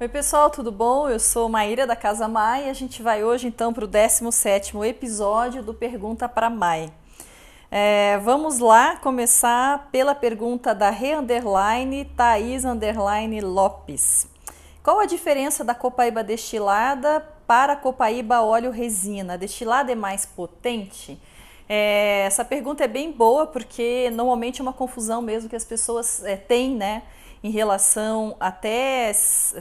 Oi pessoal, tudo bom? Eu sou Maíra da Casa Mai e a gente vai hoje então para o 17 episódio do Pergunta para Mai. É, vamos lá começar pela pergunta da Re Underline Thaís Underline Lopes. Qual a diferença da copaíba destilada para a copaíba óleo resina? A destilada é mais potente? É, essa pergunta é bem boa porque normalmente é uma confusão mesmo que as pessoas é, têm, né? em relação até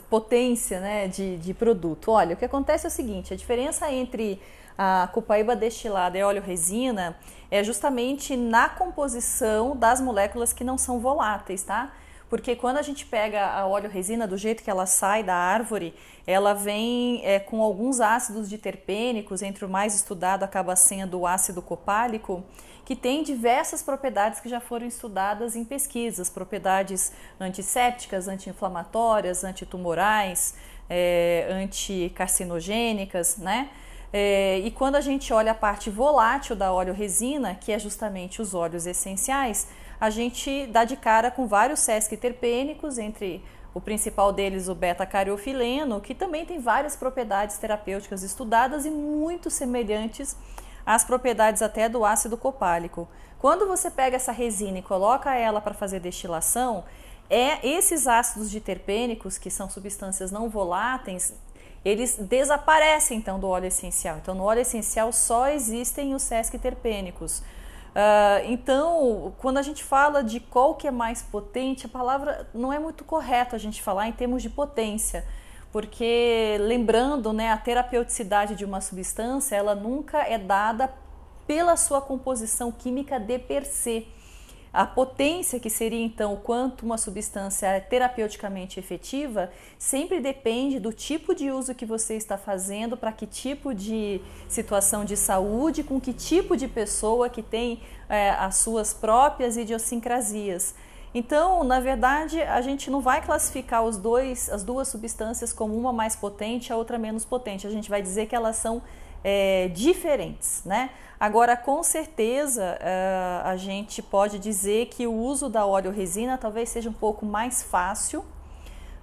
potência né, de, de produto. Olha, o que acontece é o seguinte: a diferença entre a copaíba destilada e óleo resina é justamente na composição das moléculas que não são voláteis, tá? porque quando a gente pega a óleo resina do jeito que ela sai da árvore, ela vem é, com alguns ácidos de terpênicos entre o mais estudado acaba sendo o ácido copálico, que tem diversas propriedades que já foram estudadas em pesquisas, propriedades antissépticas, anti-inflamatórias, antitumorais, é, anticarcinogênicas, né? É, e quando a gente olha a parte volátil da óleo-resina, que é justamente os óleos essenciais, a gente dá de cara com vários sesc terpênicos, entre o principal deles o beta-cariofileno, que também tem várias propriedades terapêuticas estudadas e muito semelhantes as propriedades até do ácido copálico. Quando você pega essa resina e coloca ela para fazer destilação, é esses ácidos de terpênicos que são substâncias não voláteis, eles desaparecem então do óleo essencial. Então, no óleo essencial só existem os sesquiterpênicos. Uh, ah, então, quando a gente fala de qual que é mais potente, a palavra não é muito correto a gente falar em termos de potência porque lembrando, né, a terapeuticidade de uma substância, ela nunca é dada pela sua composição química de per se. A potência, que seria então o quanto uma substância é terapeuticamente efetiva, sempre depende do tipo de uso que você está fazendo, para que tipo de situação de saúde, com que tipo de pessoa que tem é, as suas próprias idiosincrasias. Então, na verdade, a gente não vai classificar os dois, as duas substâncias como uma mais potente e a outra menos potente. A gente vai dizer que elas são é, diferentes, né? Agora, com certeza, é, a gente pode dizer que o uso da óleo-resina talvez seja um pouco mais fácil,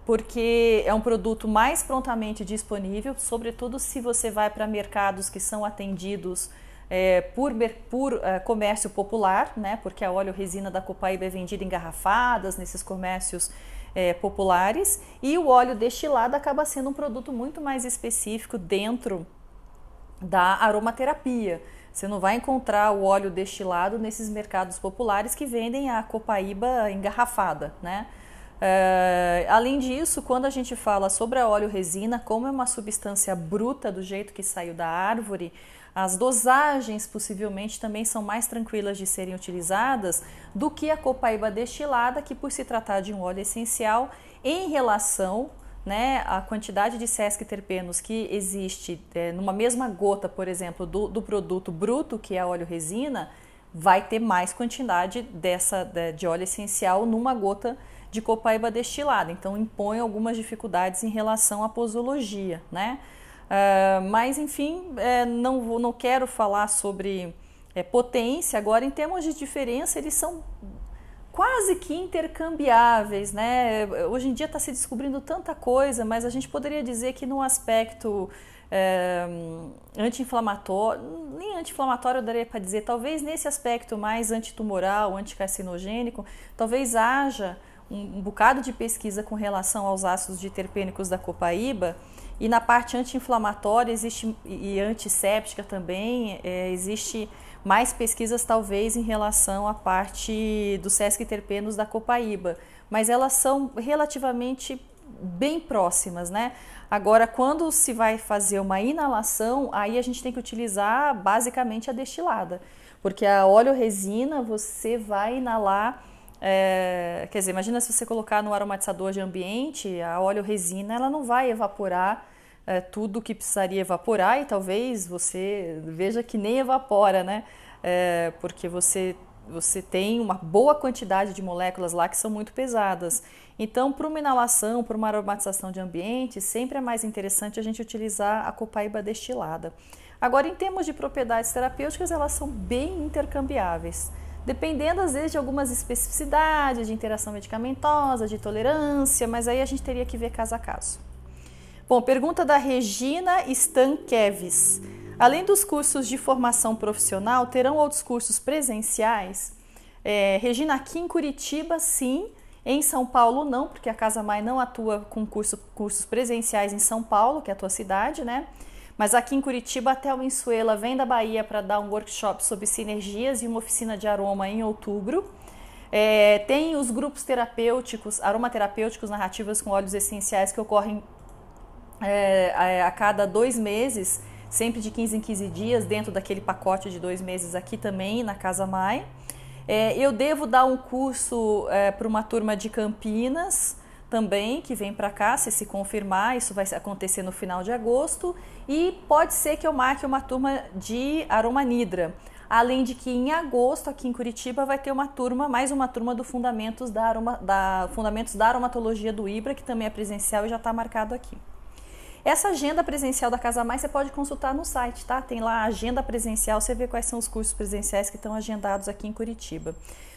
porque é um produto mais prontamente disponível, sobretudo se você vai para mercados que são atendidos é, por, por é, comércio popular, né? Porque a óleo resina da Copaíba é vendida engarrafadas nesses comércios é, populares e o óleo destilado acaba sendo um produto muito mais específico dentro da aromaterapia. Você não vai encontrar o óleo destilado nesses mercados populares que vendem a copaíba engarrafada, né? É, além disso, quando a gente fala sobre a óleo resina, como é uma substância bruta do jeito que saiu da árvore, as dosagens possivelmente também são mais tranquilas de serem utilizadas do que a copaíba destilada, que por se tratar de um óleo essencial, em relação né, a quantidade de sesquiterpenos que existe é, numa mesma gota, por exemplo, do, do produto bruto, que é óleo resina, vai ter mais quantidade dessa de óleo essencial numa gota de copaíba destilada. Então impõe algumas dificuldades em relação à posologia, né? Ah, mas, enfim, é, não, vou, não quero falar sobre é, potência agora. Em termos de diferença, eles são quase que intercambiáveis, né? Hoje em dia está se descobrindo tanta coisa, mas a gente poderia dizer que no aspecto é, anti-inflamatório, nem anti-inflamatório eu daria para dizer, talvez nesse aspecto mais antitumoral, anticarcinogênico, talvez haja um, um bocado de pesquisa com relação aos ácidos terpênicos da copaíba, e na parte anti-inflamatória existe e antisséptica também, é, existe mais pesquisas talvez em relação à parte do Sesc Terpenos da Copaíba, mas elas são relativamente bem próximas, né? Agora, quando se vai fazer uma inalação, aí a gente tem que utilizar basicamente a destilada, porque a óleo-resina você vai inalar é, quer dizer, imagina se você colocar no aromatizador de ambiente, a óleo resina ela não vai evaporar é, tudo que precisaria evaporar e talvez você veja que nem evapora, né? É, porque você você tem uma boa quantidade de moléculas lá que são muito pesadas. Então, para uma inalação, para uma aromatização de ambiente, sempre é mais interessante a gente utilizar a copaíba destilada. Agora, em termos de propriedades terapêuticas, elas são bem intercambiáveis dependendo às vezes de algumas especificidades, de interação medicamentosa, de tolerância, mas aí a gente teria que ver caso a caso. Bom, pergunta da Regina Stankeves. Além dos cursos de formação profissional, terão outros cursos presenciais? É, Regina, aqui em Curitiba, sim. Em São Paulo, não, porque a Casa Mai não atua com curso, cursos presenciais em São Paulo, que é a tua cidade, né? Mas aqui em Curitiba, a Thelma Insuela vem da Bahia para dar um workshop sobre sinergias e uma oficina de aroma em outubro. É, tem os grupos terapêuticos, aromaterapêuticos narrativas com óleos essenciais que ocorrem é, é a cada dois meses, sempre de 15 em 15 dias, dentro daquele pacote de dois meses aqui também, na Casa Mai. É, eu devo dar um curso é, para uma turma de Campinas também que vem para cá, se se confirmar, isso vai acontecer no final de agosto e pode ser que eu marque uma turma de aromanidra. Além de que em agosto aqui em Curitiba vai ter uma turma, mais uma turma do Fundamentos da, Aroma, da Fundamentos da Aromatologia do Ibra, que também é presencial e já está marcado aqui. Essa agenda presencial da Casa Mais você pode consultar no site, tá? Tem lá a agenda presencial, você vê quais são os cursos presenciais que estão agendados aqui em Curitiba.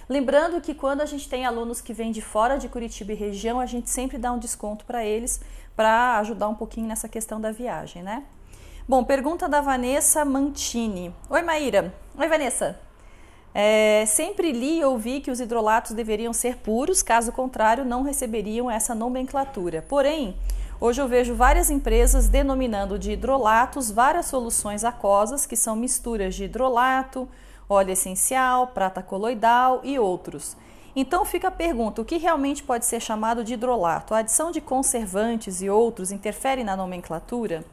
Lembrando que quando a gente tem alunos que vêm de fora de Curitiba e região, a gente sempre dá um desconto para eles para ajudar um pouquinho nessa questão da viagem, né? Bom, pergunta da Vanessa Mantini. Oi, Maíra. Oi, Vanessa. É, sempre li e ouvi que os hidrolatos deveriam ser puros, caso contrário, não receberiam essa nomenclatura. Porém, hoje eu vejo várias empresas denominando de hidrolatos várias soluções aquosas, que são misturas de hidrolato, óleo essencial, prata coloidal e outros. Então fica a pergunta: o que realmente pode ser chamado de hidrolato? A adição de conservantes e outros interfere na nomenclatura?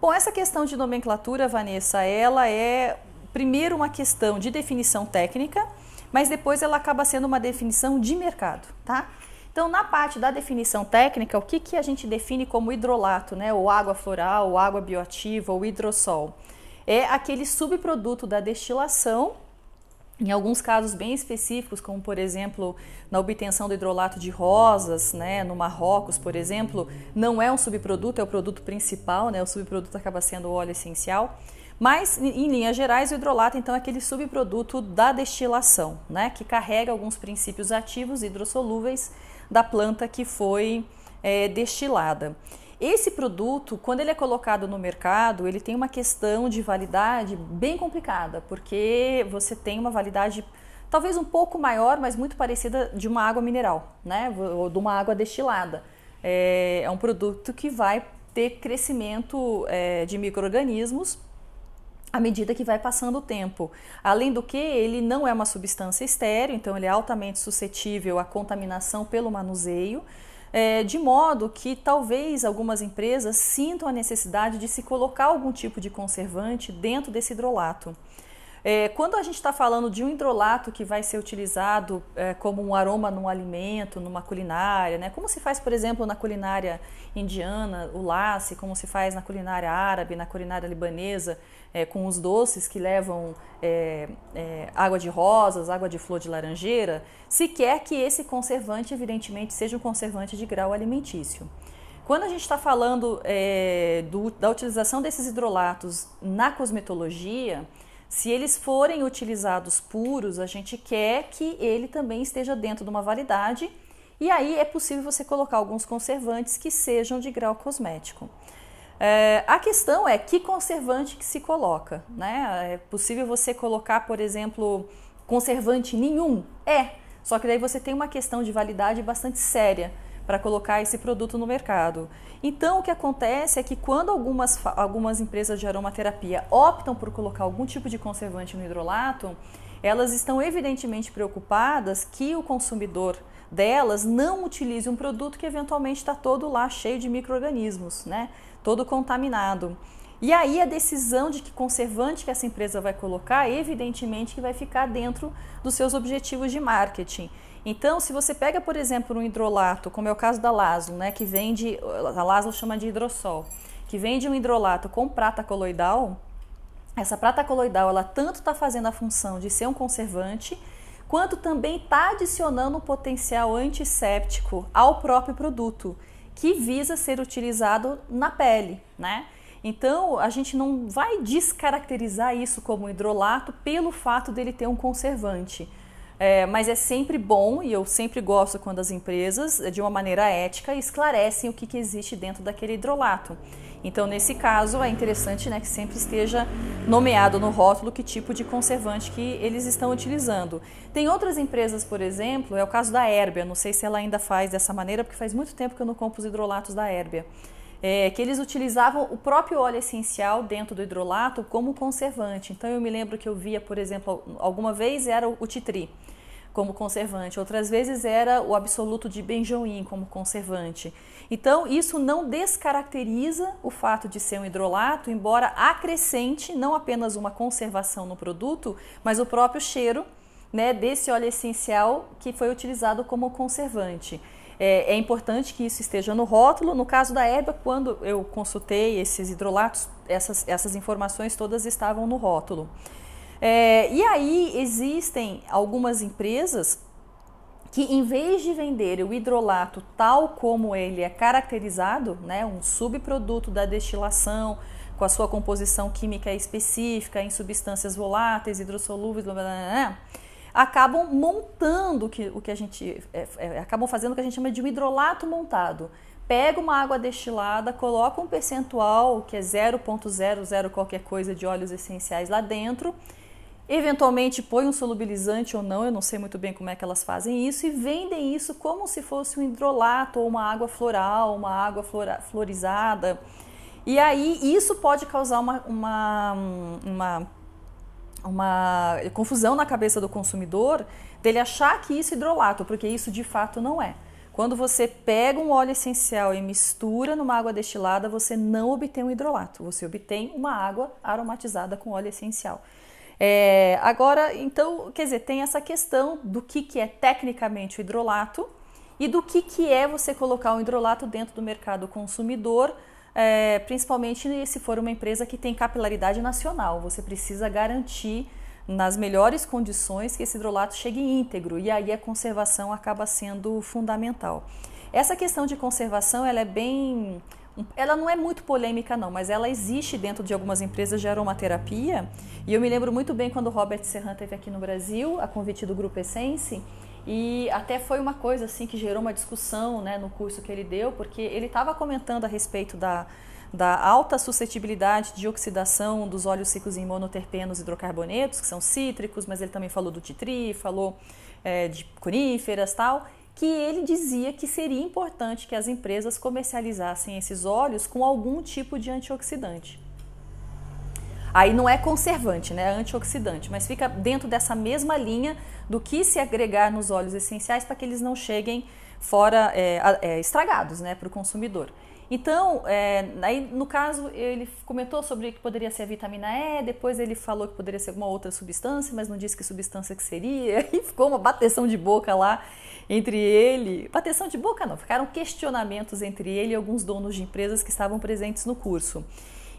Bom, essa questão de nomenclatura, Vanessa, ela é primeiro uma questão de definição técnica, mas depois ela acaba sendo uma definição de mercado, tá? Então, na parte da definição técnica, o que, que a gente define como hidrolato, né? Ou água floral, ou água bioativa, ou hidrossol? é aquele subproduto da destilação em alguns casos bem específicos, como por exemplo na obtenção do hidrolato de rosas, né, no Marrocos, por exemplo, não é um subproduto, é o produto principal, né, o subproduto acaba sendo o óleo essencial. Mas, em linhas gerais, o hidrolato então é aquele subproduto da destilação, né, que carrega alguns princípios ativos hidrossolúveis da planta que foi é, destilada. Esse produto, quando ele é colocado no mercado, ele tem uma questão de validade bem complicada, porque você tem uma validade talvez um pouco maior, mas muito parecida de uma água mineral, né? Ou de uma água destilada. É, é, um produto que vai ter crescimento é, de micro-organismos à medida que vai passando o tempo. Além do que, ele não é uma substância estéreo, então ele é altamente suscetível à contaminação pelo manuseio é, de modo que talvez algumas empresas sintam a necessidade de se colocar algum tipo de conservante dentro desse hidrolato. É, quando a gente está falando de um hidrolato que vai ser utilizado é, como um aroma num alimento, numa culinária, né? como se faz, por exemplo, na culinária indiana, o lasse, como se faz na culinária árabe, na culinária libanesa, é, com os doces que levam é, é, água de rosas, água de flor de laranjeira, se quer que esse conservante, evidentemente, seja um conservante de grau alimentício. Quando a gente está falando é, do, da utilização desses hidrolatos na cosmetologia, se eles forem utilizados puros, a gente quer que ele também esteja dentro de uma validade e aí é possível você colocar alguns conservantes que sejam de grau cosmético. É, a questão é que conservante que se coloca, né? É possível você colocar, por exemplo, conservante nenhum? É, só que daí você tem uma questão de validade bastante séria para colocar esse produto no mercado. Então, o que acontece é que quando algumas, algumas empresas de aromaterapia optam por colocar algum tipo de conservante no hidrolato, elas estão evidentemente preocupadas que o consumidor delas não utilize um produto que eventualmente está todo lá cheio de micro-organismos, né? todo contaminado. E aí a decisão de que conservante que essa empresa vai colocar, evidentemente que vai ficar dentro dos seus objetivos de marketing. Então, se você pega, por exemplo, um hidrolato, como é o caso da Laszlo, né, que vende, a Laszlo chama de hidrossol, que vende um hidrolato com prata coloidal, essa prata coloidal, ela tanto está fazendo a função de ser um conservante, quanto também está adicionando um potencial antisséptico ao próprio produto, que visa ser utilizado na pele, né? Então, a gente não vai descaracterizar isso como hidrolato pelo fato dele ter um conservante. É, mas é sempre bom, e eu sempre gosto quando as empresas, eh, de uma maneira ética, esclarecem o que, que existe dentro daquele hidrolato. Então, nesse caso, é interessante né, que sempre esteja nomeado no rótulo que tipo de conservante que eles estão utilizando. Tem outras empresas, por exemplo, é o caso da Herbia, não sei se ela ainda faz dessa maneira, porque faz muito tempo que eu não compro os hidrolatos da Herbia. É, que eles utilizavam o próprio óleo essencial dentro do hidrolato como conservante. Então eu me lembro que eu via, por exemplo, alguma vez era o titri como conservante, outras vezes era o absoluto de benjoin como conservante. Então, isso não descaracteriza o fato de ser um hidrolato, embora acrescente não apenas uma conservação no produto, mas o próprio cheiro né, desse óleo essencial que foi utilizado como conservante. É, é, importante que isso esteja no rótulo. No caso da Herbia, quando eu consultei esses hidrolatos, essas, essas informações todas estavam no rótulo. É, e aí existem algumas empresas que em vez de vender o hidrolato tal como ele é caracterizado, né, um subproduto da destilação, com a sua composição química específica, em substâncias voláteis, hidrossolúveis, blá, blá, blá, acabam montando o que, o que a gente. É, é, acabam fazendo o que a gente chama de um hidrolato montado. Pega uma água destilada, coloca um percentual, que é 0,00 qualquer coisa de óleos essenciais lá dentro, eventualmente põe um solubilizante ou não, eu não sei muito bem como é que elas fazem isso, e vendem isso como se fosse um hidrolato ou uma água floral, uma água flora, florizada. E aí isso pode causar uma, uma, uma, uma confusão na cabeça do consumidor dele achar que isso é hidrolato, porque isso de fato não é. Quando você pega um óleo essencial e mistura numa água destilada, você não obtém um hidrolato, você obtém uma água aromatizada com óleo essencial. É, agora, então, quer dizer, tem essa questão do que, que é tecnicamente o hidrolato e do que, que é você colocar o hidrolato dentro do mercado consumidor, é, principalmente se for uma empresa que tem capilaridade nacional. Você precisa garantir nas melhores condições que esse hidrolato chegue íntegro e aí a conservação acaba sendo fundamental. Essa questão de conservação ela é bem ela não é muito polêmica não, mas ela existe dentro de algumas empresas de aromaterapia. E eu me lembro muito bem quando o Robert Serran esteve aqui no Brasil, a convite do Grupo Essence, e até foi uma coisa assim que gerou uma discussão né, no curso que ele deu, porque ele estava comentando a respeito da, da alta suscetibilidade de oxidação dos óleos ricos em monoterpenos hidrocarbonetos, que são cítricos, mas ele também falou do titri, falou é, de coníferas tal que ele dizia que seria importante que as empresas comercializassem esses óleos com algum tipo de antioxidante. Aí não é conservante, né? É antioxidante, mas fica dentro dessa mesma linha do que se agregar nos óleos essenciais para que eles não cheguem fora é, é, estragados, né, para o consumidor. Então, é, aí no caso, ele comentou sobre que poderia ser a vitamina E, depois ele falou que poderia ser alguma outra substância, mas não disse que substância que seria, e ficou uma bateção de boca lá entre ele. Bateção de boca não, ficaram questionamentos entre ele e alguns donos de empresas que estavam presentes no curso.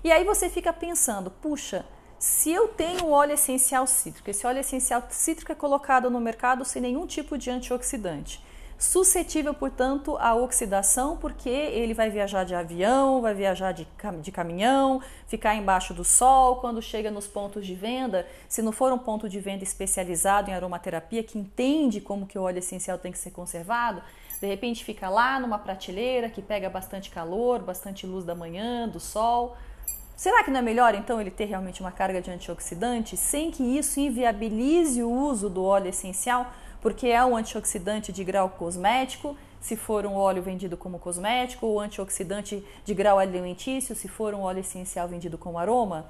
E aí você fica pensando, puxa, se eu tenho óleo essencial cítrico, esse óleo essencial cítrico é colocado no mercado sem nenhum tipo de antioxidante suscetível, portanto, à oxidação, porque ele vai viajar de avião, vai viajar de, cam de caminhão, ficar embaixo do sol. Quando chega nos pontos de venda, se não for um ponto de venda especializado em aromaterapia, que entende como que o óleo essencial tem que ser conservado, de repente fica lá numa prateleira que pega bastante calor, bastante luz da manhã, do sol. Será que não é melhor então ele ter realmente uma carga de antioxidante sem que isso inviabilize o uso do óleo essencial? porque é um antioxidante de grau cosmético, se for um óleo vendido como cosmético, ou antioxidante de grau alimentício, se for um óleo essencial vendido como aroma?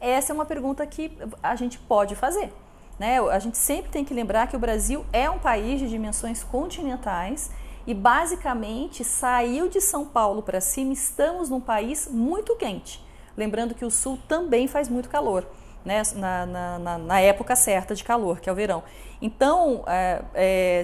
Essa é uma pergunta que a gente pode fazer. Né? A gente sempre tem que lembrar que o Brasil é um país de dimensões continentais e basicamente saiu de São Paulo para cima, estamos num país muito quente. Lembrando que o sul também faz muito calor né, na, na, na, época certa de calor, que é o verão. Então, é, é,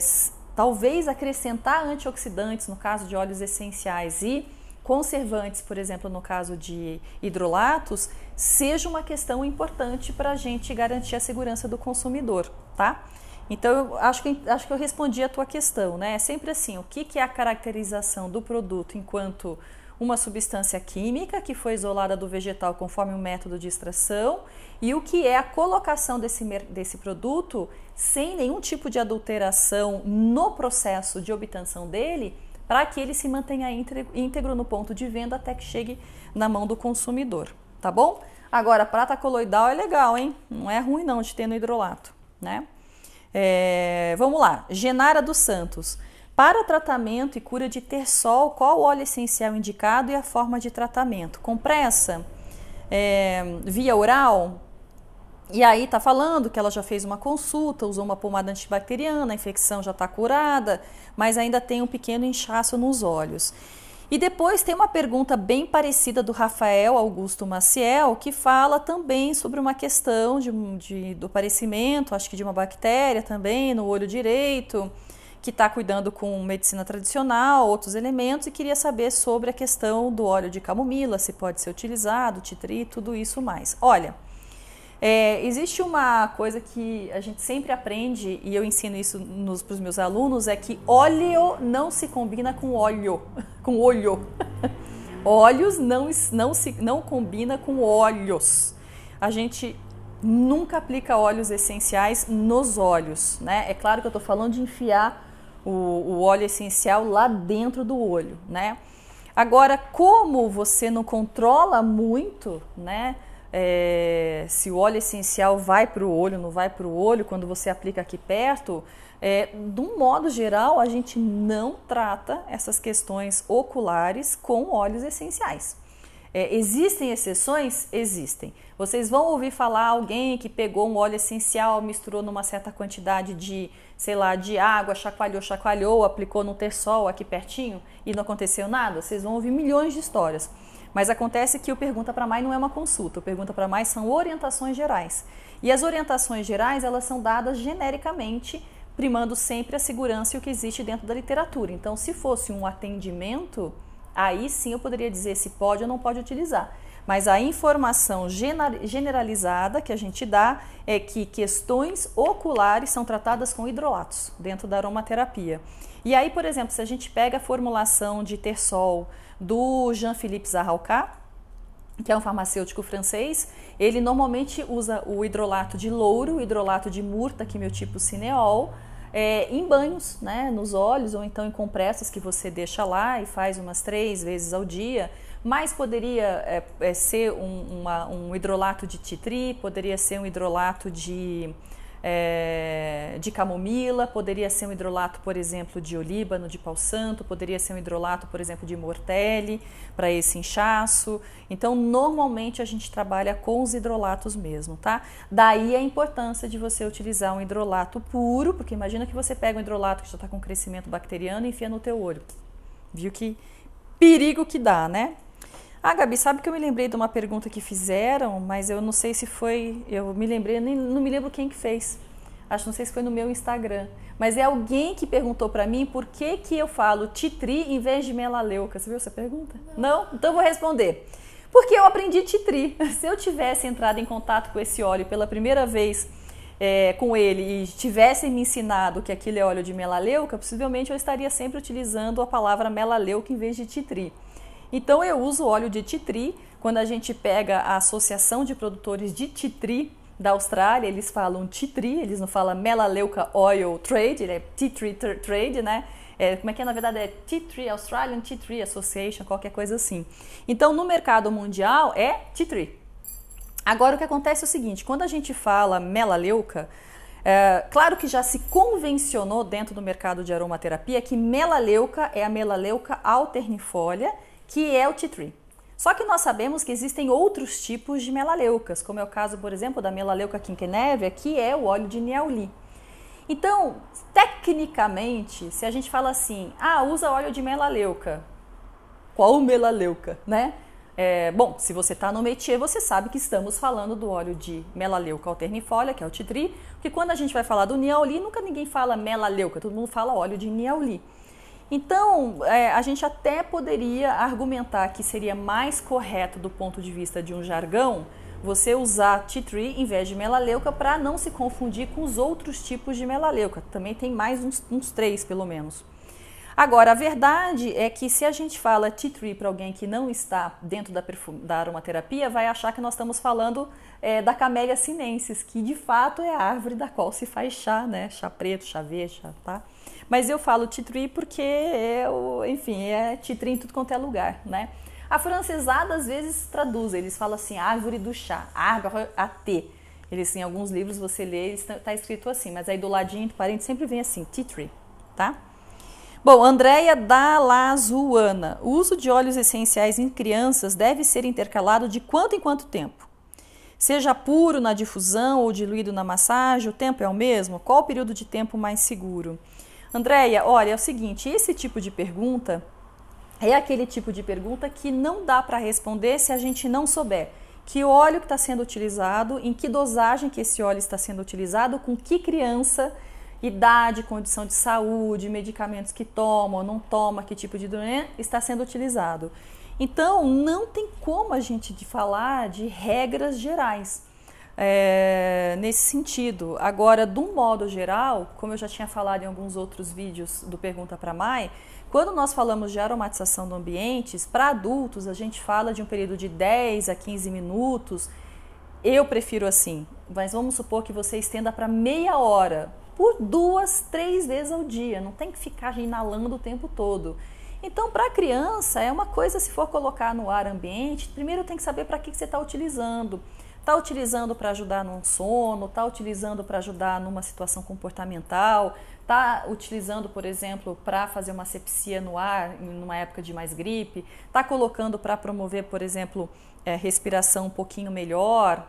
talvez acrescentar antioxidantes, no caso de óleos essenciais, e conservantes, por exemplo, no caso de hidrolatos, seja uma questão importante para a gente garantir a segurança do consumidor, tá? Então, eu acho que, acho que eu respondi a tua questão, né? É sempre assim, o que, que é a caracterização do produto enquanto uma substância química que foi isolada do vegetal conforme o um método de extração e o que é a colocação desse, desse produto sem nenhum tipo de adulteração no processo de obtenção dele para que ele se mantenha íntegro no ponto de venda até que chegue na mão do consumidor, tá bom? Agora, prata coloidal é legal, hein? Não é ruim não de ter no hidrolato, né? É, vamos lá, Genara dos Santos. Para tratamento e cura de terçol, qual o óleo essencial indicado e a forma de tratamento? Compressa? É, via oral? E aí tá falando que ela já fez uma consulta, usou uma pomada antibacteriana, a infecção já está curada, mas ainda tem um pequeno inchaço nos olhos. E depois tem uma pergunta bem parecida do Rafael Augusto Maciel, que fala também sobre uma questão de, de do aparecimento, acho que de uma bactéria também, no olho direito que está cuidando com medicina tradicional, outros elementos, e queria saber sobre a questão do óleo de camomila, se pode ser utilizado, titri, tudo isso mais. Olha, é, existe uma coisa que a gente sempre aprende, e eu ensino isso para os meus alunos, é que óleo não se combina com óleo, com olho. Óleos não, não, se, não combina com olhos. A gente nunca aplica óleos essenciais nos olhos, né? É claro que eu estou falando de enfiar o, o óleo essencial lá dentro do olho, né? Agora, como você não controla muito, né? É, se o óleo essencial vai para o olho, não vai para o olho, quando você aplica aqui perto, é, de um modo geral, a gente não trata essas questões oculares com óleos essenciais. É, existem exceções? Existem. Vocês vão ouvir falar alguém que pegou um óleo essencial, misturou numa certa quantidade de sei lá, de água, chacoalhou, chacoalhou, aplicou no terçol aqui pertinho e não aconteceu nada. Vocês vão ouvir milhões de histórias. Mas acontece que o Pergunta para Mais não é uma consulta, o Pergunta para Mais são orientações gerais. E as orientações gerais, elas são dadas genericamente, primando sempre a segurança e o que existe dentro da literatura. Então, se fosse um atendimento, aí sim eu poderia dizer se pode ou não pode utilizar mas a informação generalizada que a gente dá é que questões oculares são tratadas com hidrolatos dentro da aromaterapia. E aí, por exemplo, se a gente pega a formulação de Tersol do Jean-Philippe Zarralcat, que é um farmacêutico francês, ele normalmente usa o hidrolato de louro, o hidrolato de murta, é tipo cineol, é, em banhos, né, nos olhos ou então em compressas que você deixa lá e faz umas três vezes ao dia mas poderia é, é, ser um, uma, um, hidrolato de titri, poderia ser um hidrolato de, é, de camomila, poderia ser um hidrolato, por exemplo, de olíbano, de pau santo, poderia ser um hidrolato, por exemplo, de mortelle para esse inchaço. Então, normalmente a gente trabalha com os hidrolatos mesmo, tá? Daí a importância de você utilizar um hidrolato puro, porque imagina que você pega um hidrolato que já está com crescimento bacteriano e enfia no teu olho. Viu que perigo que dá, né? Ah, Gabi, sabe que eu me lembrei de uma pergunta que fizeram, mas eu não sei se foi. Eu me lembrei, nem, não me lembro quem que fez. Acho não sei se foi no meu Instagram. Mas é alguém que perguntou para mim por que, que eu falo titri em vez de melaleuca. Você viu essa pergunta? Não? Então vou responder. Porque eu aprendi titri. Se eu tivesse entrado em contato com esse óleo pela primeira vez é, com ele e tivessem me ensinado que aquilo é óleo de melaleuca, possivelmente eu estaria sempre utilizando a palavra melaleuca em vez de titri. Então eu uso óleo de titri. Quando a gente pega a Associação de Produtores de Titri da Austrália, eles falam titri, eles não falam melaleuca oil trade, é titri trade, né? É, como é que é, na verdade é Tea Tree, Australian Tea Association, qualquer coisa assim. Então, no mercado mundial é Tea Agora, o que acontece é o seguinte, quando a gente fala melaleuca, é, claro que já se convencionou dentro do mercado de aromaterapia que melaleuca é a melaleuca alternifolia, que é o tea tree. Só que nós sabemos que existem outros tipos de melaleucas, como é o caso, por exemplo, da melaleuca quinquenevia, que é o óleo de neoli. Então, tecnicamente, se a gente fala assim, ah, usa óleo de melaleuca, qual melaleuca, né? É, bom, se você está no métier, você sabe que estamos falando do óleo de melaleuca alternifolia, que é o titri, porque quando a gente vai falar do niauli, nunca ninguém fala melaleuca, todo mundo fala óleo de niauli. Então, é, a gente até poderia argumentar que seria mais correto do ponto de vista de um jargão você usar tea tree em vez de melaleuca para não se confundir com os outros tipos de melaleuca. Também tem mais uns, uns três, pelo menos. Agora, a verdade é que se a gente fala tea tree para alguém que não está dentro da, da, aromaterapia, vai achar que nós estamos falando é, da camélia sinensis, que de fato é a árvore da qual se faz chá, né? Chá preto, chá verde, chá, tá? Mas eu falo Titri porque eu, enfim, é Titri em tudo quanto é lugar, né? A francesada às vezes traduz, eles falam assim, árvore do chá, árvore a ter. Eles, em alguns livros você lê, está escrito assim, mas aí do ladinho, do parente, sempre vem assim, titri, tá? Bom, Andréia Dalazuana, O uso de óleos essenciais em crianças deve ser intercalado de quanto em quanto tempo? Seja puro na difusão ou diluído na massagem, o tempo é o mesmo? Qual o período de tempo mais seguro? Andréia, olha, é o seguinte, esse tipo de pergunta é aquele tipo de pergunta que não dá para responder se a gente não souber que óleo que está sendo utilizado, em que dosagem que esse óleo está sendo utilizado, com que criança, idade, condição de saúde, medicamentos que toma ou não toma, que tipo de doença está sendo utilizado. Então, não tem como a gente falar de regras gerais é, nesse sentido. Agora, de um modo geral, como eu já tinha falado em alguns outros vídeos do Pergunta para Mai, quando nós falamos de aromatização de ambientes, para adultos a gente fala de um período de 10 a 15 minutos. Eu prefiro assim, mas vamos supor que você estenda para meia hora, por duas, três vezes ao dia, não tem que ficar inalando o tempo todo. Então, para a criança, é uma coisa se for colocar no ar ambiente, primeiro tem que saber para que, que você está utilizando está utilizando para ajudar num sono, está utilizando para ajudar numa situação comportamental, está utilizando, por exemplo, para fazer uma sepsia no ar, numa época de mais gripe, está colocando para promover, por exemplo, é, respiração um pouquinho melhor.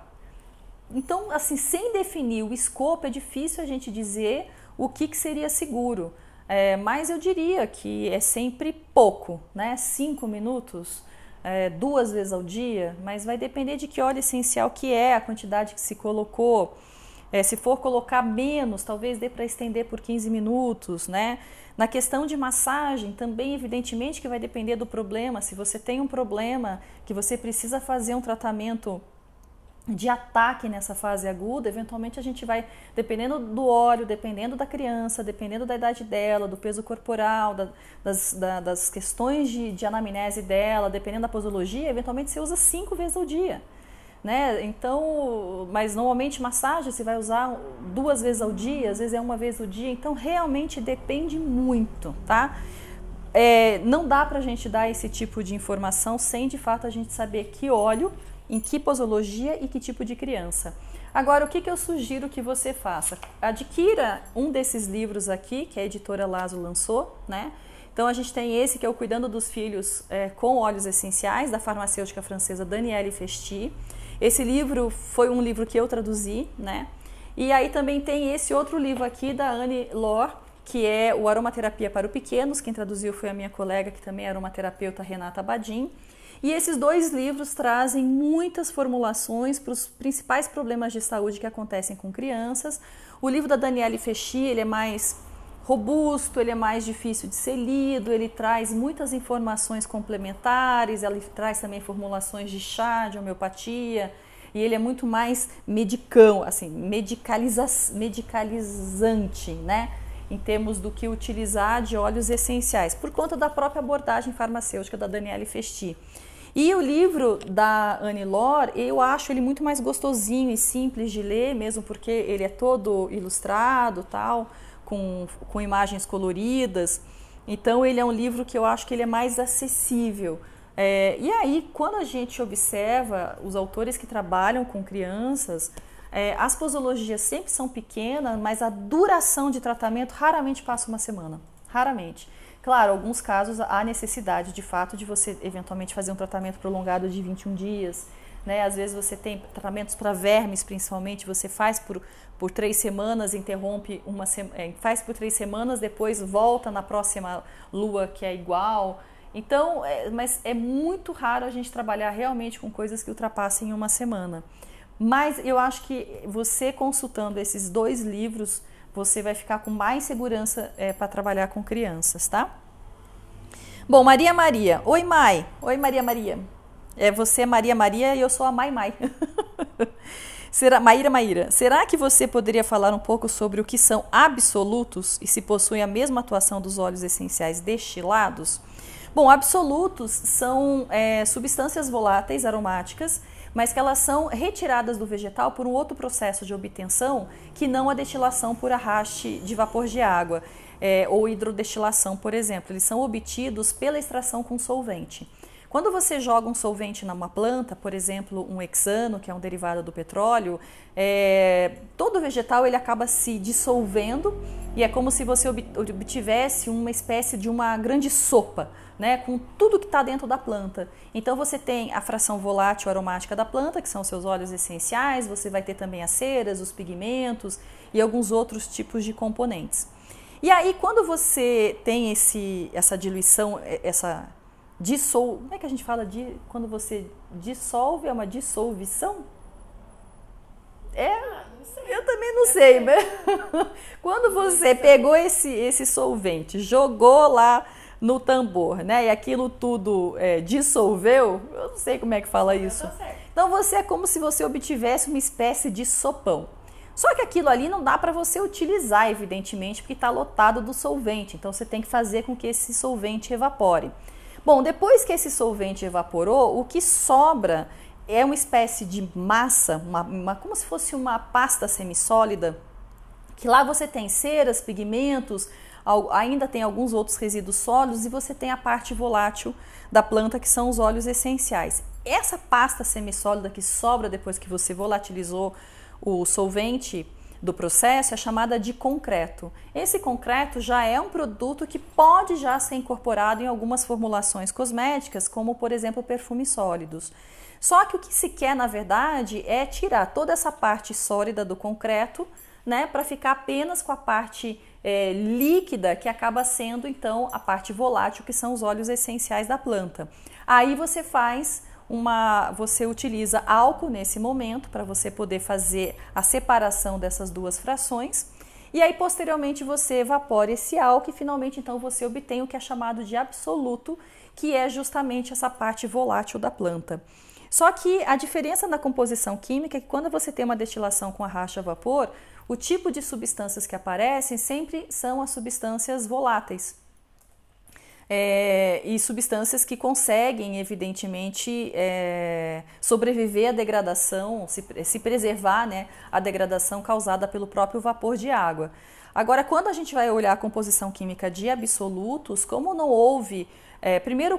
Então, assim, sem definir o escopo, é difícil a gente dizer o que, que seria seguro. É, mas eu diria que é sempre pouco, né? Cinco minutos é, duas vezes ao dia, mas vai depender de que óleo essencial que é, a quantidade que se colocou. É, se for colocar menos, talvez dê para estender por 15 minutos, né? Na questão de massagem, também evidentemente que vai depender do problema. Se você tem um problema que você precisa fazer um tratamento de ataque nessa fase aguda, eventualmente a gente vai, dependendo do óleo, dependendo da criança, dependendo da idade dela, do peso corporal, da, das, da, das questões de, de anamnese dela, dependendo da posologia, eventualmente você usa cinco vezes ao dia. Né? Então, mas normalmente massagem você vai usar duas vezes ao dia, às vezes é uma vez ao dia, então realmente depende muito, tá? É, não dá pra gente dar esse tipo de informação sem de fato a gente saber que óleo em que posologia e que tipo de criança. Agora, o que, que eu sugiro que você faça? Adquira um desses livros aqui que a editora Lazo lançou, né? Então a gente tem esse que é o Cuidando dos Filhos é, com Óleos Essenciais, da farmacêutica francesa Danielle Festi. Esse livro foi um livro que eu traduzi, né? E aí também tem esse outro livro aqui da Anne Lor, que é o Aromaterapia para o Pequenos, quem traduziu foi a minha colega, que também é aromaterapeuta Renata Badim. E esses dois livros trazem muitas formulações para os principais problemas de saúde que acontecem com crianças. O livro da Daniele Fechi, ele é mais robusto, ele é mais difícil de ser lido, ele traz muitas informações complementares, ele traz também formulações de chá, de homeopatia, e ele é muito mais medicão, assim, medicaliza medicalizante, né? Em termos do que utilizar de óleos essenciais, por conta da própria abordagem farmacêutica da Daniele Festi. E o livro da Anne Lore, eu acho ele muito mais gostosinho e simples de ler, mesmo porque ele é todo ilustrado, tal, com, com imagens coloridas. Então ele é um livro que eu acho que ele é mais acessível. É, e aí, quando a gente observa os autores que trabalham com crianças, é, as posologias sempre são pequenas, mas a duração de tratamento raramente passa uma semana. Raramente. Claro, alguns casos há necessidade de fato de você eventualmente fazer um tratamento prolongado de 21 dias. Né? Às vezes você tem tratamentos para vermes, principalmente, você faz por, por três semanas, interrompe uma é, faz por três semanas, depois volta na próxima lua que é igual. Então, é, mas é muito raro a gente trabalhar realmente com coisas que ultrapassem uma semana. Mas eu acho que você consultando esses dois livros, você vai ficar com mais segurança é, para trabalhar com crianças, tá? Bom, Maria Maria. Oi, Mai. Oi, Maria Maria. É, você é Maria Maria e eu sou a Mai Mai. Será, Maíra Maíra, será que você poderia falar um pouco sobre o que são absolutos e se possuem a mesma atuação dos óleos essenciais destilados? Bom, absolutos são é, substâncias voláteis aromáticas mas que elas são retiradas do vegetal por um outro processo de obtenção que não a destilação por arraste de vapor de água é, ou hidrodestilação, por exemplo. Eles são obtidos pela extração com solvente. Quando você joga um solvente numa planta, por exemplo, um hexano, que é um derivado do petróleo, é, todo vegetal ele acaba se dissolvendo e é como se você obtivesse uma espécie de uma grande sopa né, com tudo que está dentro da planta. Então você tem a fração volátil aromática da planta, que são seus óleos essenciais, você vai ter também as ceras, os pigmentos e alguns outros tipos de componentes. E aí quando você tem esse, essa diluição, essa dissol, como é que a gente fala de quando você dissolve é uma dissolução? É, ah, eu também não sei, né? sei. Mas... quando você pegou esse, esse solvente, jogou lá no tambor, né? E aquilo tudo é, dissolveu. Eu não sei como é que fala isso. Então você é como se você obtivesse uma espécie de sopão. Só que aquilo ali não dá para você utilizar, evidentemente, porque está lotado do solvente. Então você tem que fazer com que esse solvente evapore. Bom, depois que esse solvente evaporou, o que sobra é uma espécie de massa, uma, uma como se fosse uma pasta semissólida, que lá você tem ceras, pigmentos, ainda tem alguns outros resíduos sólidos e você tem a parte volátil da planta, que são os óleos essenciais. Essa pasta semissólida que sobra depois que você volatilizou o solvente do processo é chamada de concreto. Esse concreto já é um produto que pode já ser incorporado em algumas formulações cosméticas, como por exemplo perfumes sólidos. Só que o que se quer, na verdade, é tirar toda essa parte sólida do concreto, né, para ficar apenas com a parte é, líquida que acaba sendo então a parte volátil que são os óleos essenciais da planta. Aí você faz uma, você utiliza álcool nesse momento para você poder fazer a separação dessas duas frações. E aí posteriormente você evapora esse álcool e finalmente então você obtém o que é chamado de absoluto, que é justamente essa parte volátil da planta. Só que a diferença na composição química é que quando você tem uma destilação com a racha a vapor, o tipo de substâncias que aparecem sempre são as substâncias voláteis. É, e substâncias que conseguem, evidentemente, é, sobreviver à degradação, se, se preservar né, à degradação causada pelo próprio vapor de água. Agora, quando a gente vai olhar a composição química de absolutos, como não houve é, primeiro,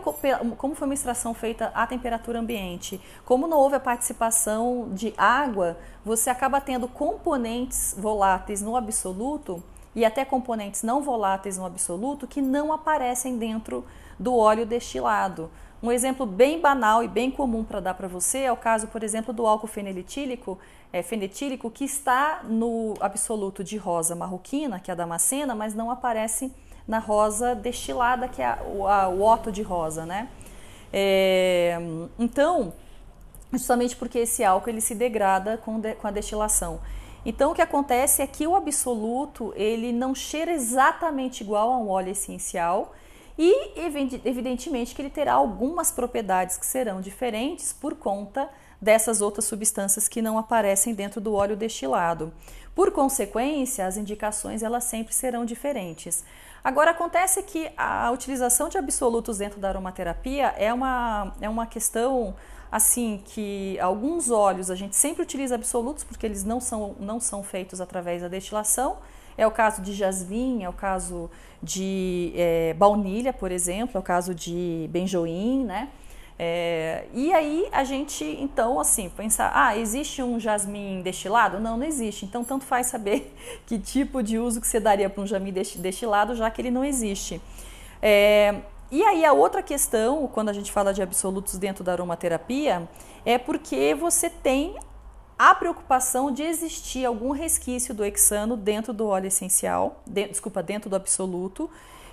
como foi uma extração feita à temperatura ambiente? Como não houve a participação de água, você acaba tendo componentes voláteis no absoluto e até componentes não voláteis no absoluto que não aparecem dentro do óleo destilado. Um exemplo bem banal e bem comum para dar para você é o caso, por exemplo, do álcool feneletílico, é, fenetílico, que está no absoluto de rosa marroquina, que é a damascena, mas não aparece na rosa destilada, que é a, a, o otto de rosa, né? É, então, justamente porque esse álcool ele se degrada com, de, com a destilação. Então, o que acontece é que o absoluto ele não cheira exatamente igual a um óleo essencial e, evidentemente, que ele terá algumas propriedades que serão diferentes por conta dessas outras substâncias que não aparecem dentro do óleo destilado. Por consequência, as indicações elas sempre serão diferentes. Agora, acontece que a utilização de absolutos dentro da aromaterapia é uma, é uma questão assim que alguns óleos a gente sempre utiliza absolutos porque eles não são, não são feitos através da destilação. É o caso de jasmim, é o caso de é, baunilha, por exemplo, é o caso de benjoim, né? É, e aí a gente, então, assim, pensar, ah, existe um jasmim destilado? Não, não existe. Então, tanto faz saber que tipo de uso que você daria para um jasmim destilado, já que ele não existe. É, e aí a outra questão, quando a gente fala de absolutos dentro da aromaterapia, é porque você tem a preocupação de existir algum resquício do hexano dentro do óleo essencial, de, desculpa, dentro do absoluto,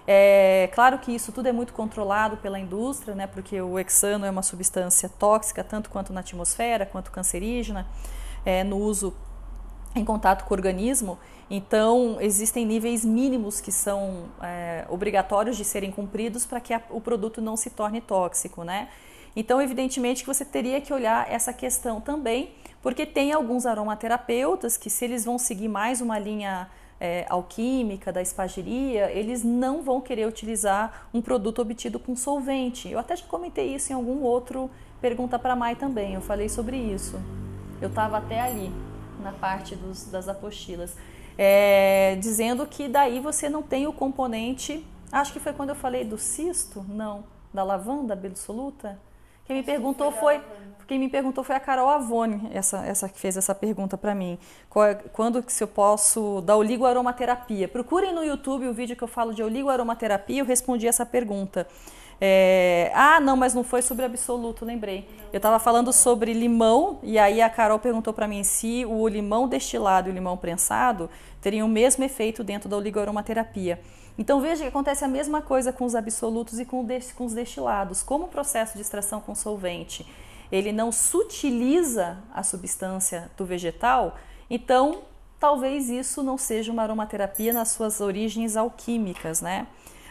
é, claro que isso tudo é muito controlado pela indústria, né, porque o hexano é uma substância tóxica, tanto quanto na atmosfera, quanto cancerígena, é, no uso em contato com o organismo. Então, existem níveis mínimos que são é, obrigatórios de serem cumpridos para que a, o produto não se torne tóxico, né? Então, evidentemente que você teria que olhar essa questão também, porque tem alguns aromaterapeutas que, se eles vão seguir mais uma linha é, alquímica, da espagiria, eles não vão querer utilizar um produto obtido com solvente. Eu até já comentei isso em algum outro Pergunta para Mai também, eu falei sobre isso. Eu estava até ali, na parte dos, das apostilas, é, dizendo que daí você não tem o componente. Acho que foi quando eu falei do cisto, não, da lavanda absoluta quem me perguntou foi quem me perguntou foi a Carol Avone, essa, essa que fez essa pergunta para mim. É, quando que se eu posso dar oligoaromaterapia? Procurem no YouTube o vídeo que eu falo de oligoaromaterapia, eu respondi essa pergunta. É, ah, não, mas não foi sobre absoluto, lembrei. Eu estava falando sobre limão e aí a Carol perguntou para mim se o limão destilado e o limão prensado teriam o mesmo efeito dentro da oligoaromaterapia. Então veja que acontece a mesma coisa com os absolutos e com, com os destilados. Como o processo de extração com solvente ele não sutiliza a substância do vegetal, então talvez isso não seja uma aromaterapia nas suas origens alquímicas, né?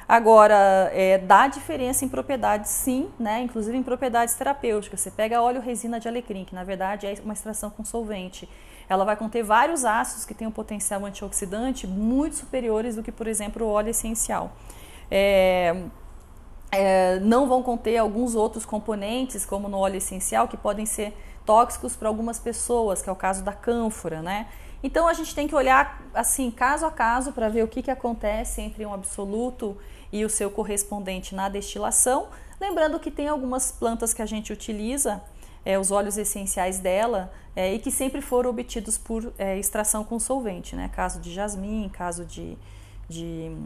Agora, é, dá diferença em propriedades, sim, né? Inclusive em propriedades terapêuticas. Você pega óleo resina de alecrim, que na verdade é uma extração com solvente ela vai conter vários ácidos que têm um potencial antioxidante muito superiores do que, por exemplo, o óleo essencial. É, é, não vão conter alguns outros componentes, como no óleo essencial, que podem ser tóxicos para algumas pessoas, que é o caso da cânfora, né? Então a gente tem que olhar assim, caso a caso, para ver o que, que acontece entre um absoluto e o seu correspondente na destilação. Lembrando que tem algumas plantas que a gente utiliza é, os óleos essenciais dela é, e que sempre foram obtidos por é, extração com solvente, né? Caso de jasmim, caso de, de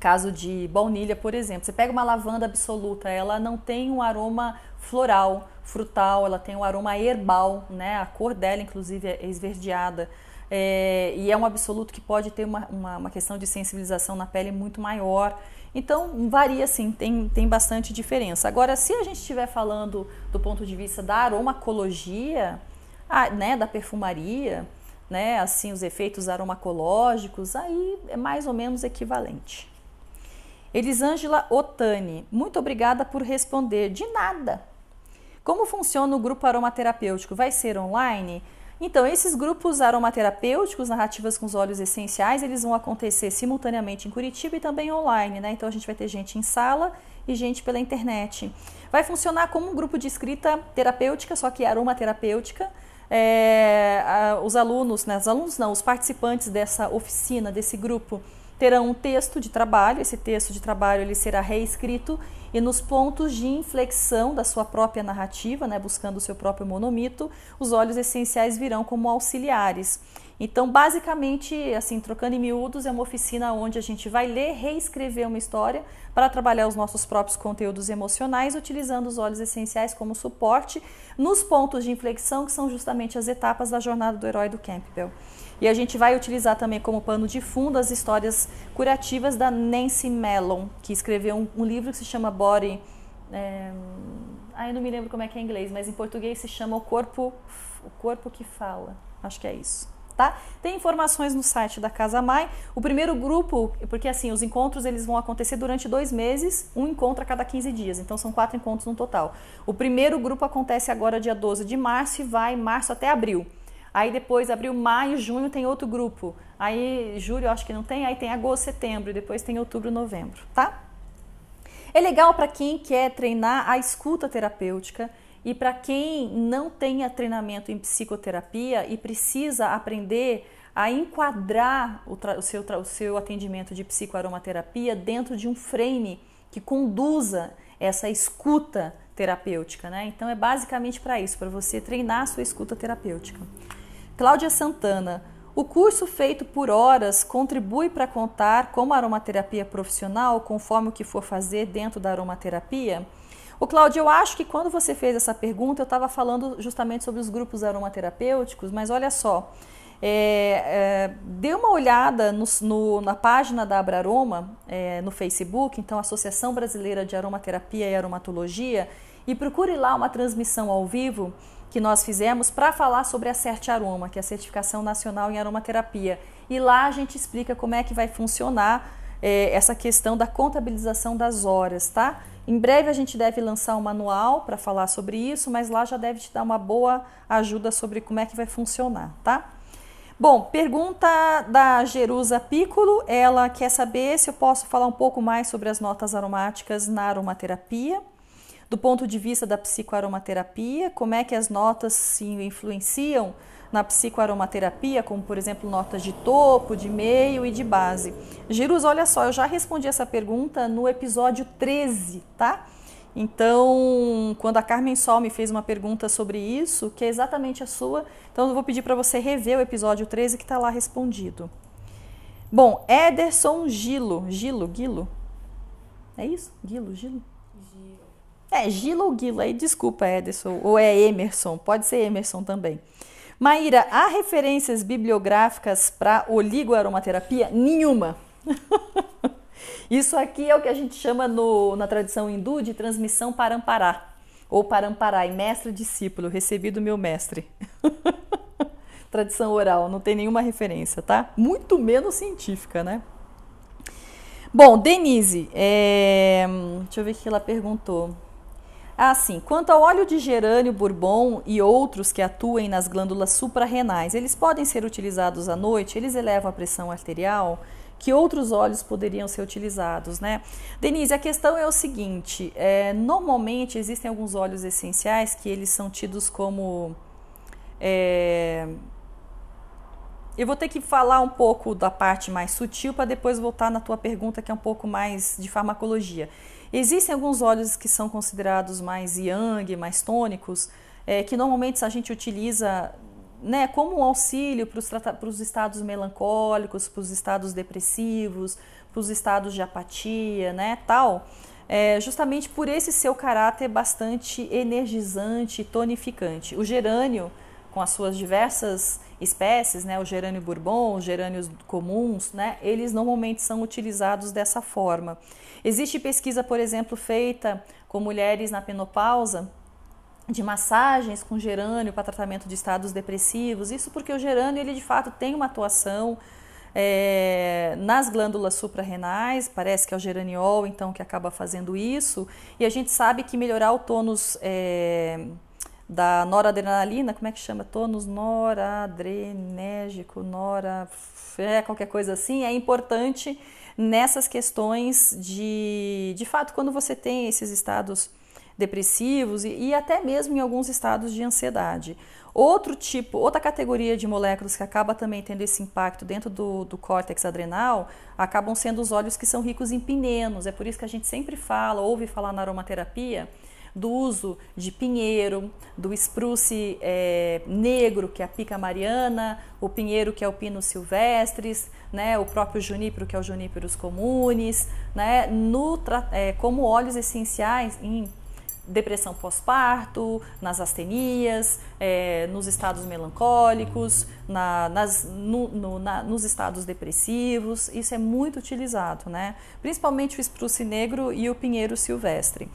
caso de baunilha, por exemplo. Você pega uma lavanda absoluta, ela não tem um aroma floral, frutal, ela tem um aroma herbal, né? A cor dela, inclusive, é esverdeada. É, e é um absoluto que pode ter uma, uma, uma, questão de sensibilização na pele muito maior. Então, varia sim, tem, tem bastante diferença. Agora, se a gente estiver falando do ponto de vista da aromacologia, a, né, da perfumaria, né, assim, os efeitos aromacológicos, aí é mais ou menos equivalente. Elisângela Otani, muito obrigada por responder. De nada. Como funciona o grupo aromaterapêutico? Vai ser online? Então, esses grupos aromaterapêuticos, narrativas com os olhos essenciais, eles vão acontecer simultaneamente em Curitiba e também online, né? Então a gente vai ter gente em sala e gente pela internet. Vai funcionar como um grupo de escrita terapêutica, só que aromaterapêutica. É, a, os alunos, né, os alunos não, os participantes dessa oficina, desse grupo, terão um texto de trabalho, esse texto de trabalho ele será reescrito e nos pontos de inflexão da sua própria narrativa, né, buscando o seu próprio monomito, os olhos essenciais virão como auxiliares. Então, basicamente, assim, trocando em miúdos, é uma oficina onde a gente vai ler, reescrever uma história para trabalhar os nossos próprios conteúdos emocionais, utilizando os olhos essenciais como suporte nos pontos de inflexão, que são justamente as etapas da jornada do herói do Campbell. E a gente vai utilizar também como pano de fundo as histórias curativas da Nancy Mellon, que escreveu um, um livro que se chama Body. É... não me lembro como é que é em inglês, mas em português se chama O Corpo, o Corpo que Fala. Acho que é isso. Tá? Tem informações no site da Casa Mai. O primeiro grupo, porque assim, os encontros eles vão acontecer durante dois meses, um encontro a cada 15 dias, então são quatro encontros no total. O primeiro grupo acontece agora dia 12 de março e vai março até abril. Aí depois, abril, maio, junho tem outro grupo. Aí julho acho que não tem, aí tem agosto, setembro, e depois tem outubro, novembro, tá? É legal para quem quer treinar a escuta terapêutica e para quem não tenha treinamento em psicoterapia e precisa aprender a enquadrar o, o, seu, o seu atendimento de psicoaromaterapia dentro de um frame que conduza essa escuta terapêutica, né? Então é basicamente para isso, para você treinar a sua escuta terapêutica. Cláudia Santana. O curso feito por horas contribui para contar como aromaterapia profissional, conforme o que for fazer dentro da aromaterapia? O Cláudio, eu acho que quando você fez essa pergunta, eu estava falando justamente sobre os grupos aromaterapêuticos, mas olha só, é, é, dê uma olhada no, no, na página da Abra Aroma é, no Facebook, então Associação Brasileira de Aromaterapia e Aromatologia, e procure lá uma transmissão ao vivo que nós fizemos para falar sobre a Certe Aroma, que é a Certificação Nacional em Aromaterapia. E lá a gente explica como é que vai funcionar é, essa questão da contabilização das horas, tá? Em breve a gente deve lançar um manual para falar sobre isso, mas lá já deve te dar uma boa ajuda sobre como é que vai funcionar, tá? Bom, pergunta da Jerusa Piccolo, ela quer saber se eu posso falar um pouco mais sobre as notas aromáticas na aromaterapia do ponto de vista da psicoaromaterapia, como é que as notas se influenciam na psicoaromaterapia, como por exemplo notas de topo, de meio e de base. Girus, olha só, eu já respondi essa pergunta no episódio 13, tá? Então, quando a Carmen Sol me fez uma pergunta sobre isso, que é exatamente a sua, então eu vou pedir para você rever o episódio 13 que está lá respondido. Bom, Ederson Gilo, Gilo, Gilo, é isso? Gilo, Gilo? É Gila ou Guila, desculpa, Ederson, ou é Emerson, pode ser Emerson também. Maíra, há referências bibliográficas para oligoaromaterapia? Nenhuma. Isso aqui é o que a gente chama no, na tradição hindu de transmissão para amparar, ou para amparar, e mestre discípulo, recebi do meu mestre. tradição oral, não tem nenhuma referência, tá? Muito menos científica, né? Bom, Denise, é... Hum, deixa eu ver o que ela perguntou. É assim, quanto ao óleo de gerânio, bourbon e outros que atuem nas glândulas suprarrenais, eles podem ser utilizados à noite, eles elevam a pressão arterial, que outros óleos poderiam ser utilizados, né? Denise, a questão é o seguinte, é, normalmente existem alguns óleos essenciais que eles são tidos como... É, eu vou ter que falar um pouco da parte mais sutil para depois voltar na tua pergunta que é um pouco mais de farmacologia. Existem alguns óleos que são considerados mais yang, mais tônicos, é, que normalmente a gente utiliza né, como um auxílio para os estados melancólicos, para os estados depressivos, para os estados de apatia, né, tal, é, justamente por esse seu caráter bastante energizante, tonificante. O gerânio, com as suas diversas espécies, né, o gerânio bourbon, os gerânios comuns, né, eles normalmente são utilizados dessa forma. Existe pesquisa, por exemplo, feita com mulheres na penopausa de massagens com gerânio para tratamento de estados depressivos. Isso porque o gerânio ele de fato tem uma atuação é, nas glândulas suprarrenais, parece que é o geraniol então que acaba fazendo isso, e a gente sabe que melhorar o tônus é, da noradrenalina, como é que chama? Tônus noradrenérgico, nora, é, qualquer coisa assim, é importante nessas questões de, de fato, quando você tem esses estados depressivos e, e, até mesmo em alguns estados de ansiedade. Outro tipo, outra categoria de moléculas que acaba também tendo esse impacto dentro do, do córtex adrenal, acabam sendo os óleos que são ricos em pinenos. É por isso que a gente sempre fala, ouve falar na aromaterapia, do uso de pinheiro, do espruce é, negro, que é a pica mariana, o pinheiro, que é o pino silvestres, né, o próprio junípero, que é o juníperos comunes, né, no, é, como óleos essenciais em depressão pós-parto, nas astenias, é, nos estados melancólicos, na, nas, no, no, na, nos estados depressivos. Isso é muito utilizado, né? Principalmente o espruce negro e o pinheiro silvestre.